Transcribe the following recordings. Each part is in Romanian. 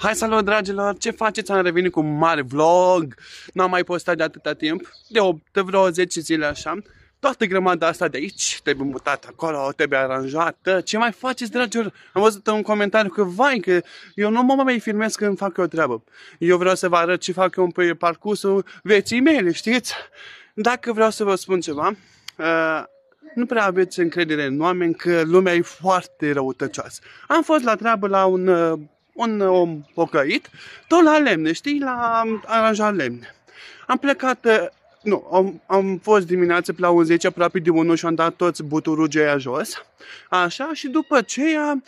Hai salut dragilor, ce faceți? Am revenit cu un mare vlog N-am mai postat de atâta timp De 8, de vreo 10 zile așa Toată grămada asta de aici Trebuie mutată acolo, trebuie aranjată Ce mai faceți dragilor? Am văzut un comentariu că vai că eu nu mă mai filmez când fac eu treabă Eu vreau să vă arăt ce fac eu pe parcursul vieții mele, știți? Dacă vreau să vă spun ceva uh, nu prea aveți încredere în oameni că lumea e foarte răutăcioasă. Am fost la treabă la un uh, un om pocăit, tot la lemne, știi, la aranja lemne. Am plecat, eh, nu, am, am fost dimineața pe la 11, aproape de 1 și am dat toți buturugea jos. Așa, și după aceea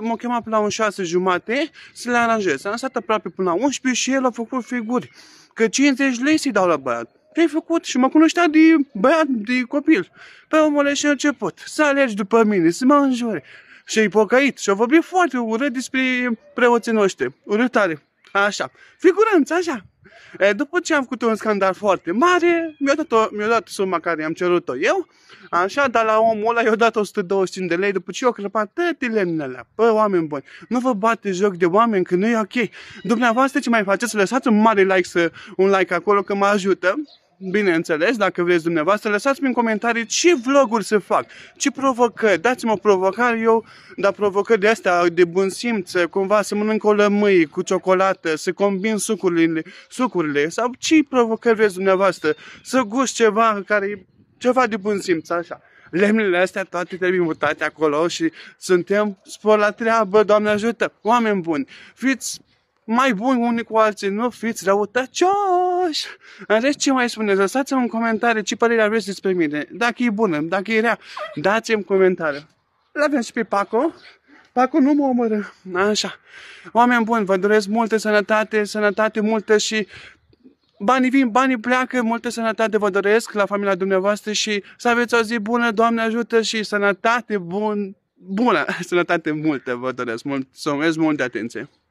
m-a chemat pe la un 6 jumate să le aranjez. Am stat aproape până la 11 și el a făcut figuri. Că 50 lei să-i dau la băiat ce ai făcut? Și mă cunoștea de băiat, de copil. Pe păi, omule și a început să alergi după mine, să mă înjure și-ai pocăit și-a vorbit foarte urât despre preoții noștri. Urâtare. Așa. Figuranță, așa. E, după ce am făcut un scandal foarte mare, mi-a dat, mi dat suma care am cerut-o eu, așa, dar la omul ăla i-a dat 125 de lei, după ce i-a crăpat toate lemnele Pă, oameni buni, nu vă bate joc de oameni, că nu e ok. Dumneavoastră ce mai faceți? Lăsați un mare like, să, un like acolo, că mă ajută bineînțeles, dacă vreți dumneavoastră, lăsați-mi în comentarii ce vloguri să fac, ce provocări, dați-mă provocare eu, dar provocări de astea de bun simț, cumva să mănânc o lămâie cu ciocolată, să combin sucurile, sucurile sau ce provocări vreți dumneavoastră, să gust ceva care ceva de bun simț, așa lemnele astea toate trebuie mutate acolo și suntem spor la treabă, Doamne ajută, oameni buni, fiți mai buni unii cu alții, nu fiți răutăcioși! În rest, ce mai spuneți? Lăsați-mi un comentariu ce părere aveți despre mine. Dacă e bună, dacă e rea, dați-mi comentariu. L-avem și pe Paco. Paco nu mă omoră. Așa. Oameni buni, vă doresc multe sănătate, sănătate multă și Banii vin, banii pleacă, multă sănătate vă doresc la familia dumneavoastră și să aveți o zi bună, Doamne ajută și sănătate bun, bună, sănătate multă vă doresc. Mulțumesc mult de atenție!